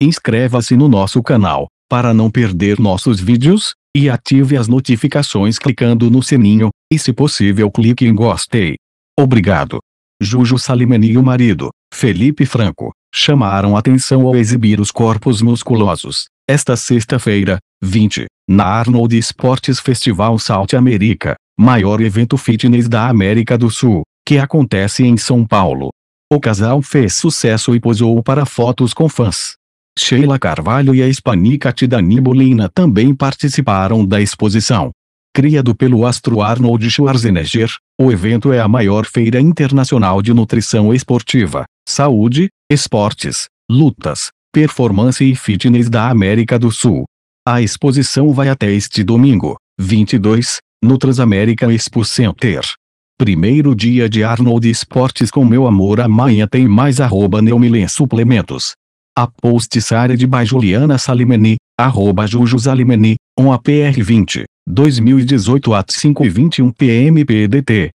Inscreva-se no nosso canal, para não perder nossos vídeos, e ative as notificações clicando no sininho, e se possível clique em gostei. Obrigado. Juju Salimani e o marido, Felipe Franco, chamaram atenção ao exibir os corpos musculosos. Esta sexta-feira, 20, na Arnold Sports Festival South America, maior evento fitness da América do Sul, que acontece em São Paulo. O casal fez sucesso e posou para fotos com fãs. Sheila Carvalho e a hispânica Tidani também participaram da exposição. Criado pelo astro Arnold Schwarzenegger, o evento é a maior feira internacional de nutrição esportiva, saúde, esportes, lutas, performance e fitness da América do Sul. A exposição vai até este domingo, 22, no Transamérica Expo Center. Primeiro dia de Arnold Esportes com meu amor amanhã tem mais arroba Neumilen Suplementos. Apostiçária de Juliana Salimeni, arroba Juju Salimeni, 1 APR 20, 2018 at 5 21 PM PDT.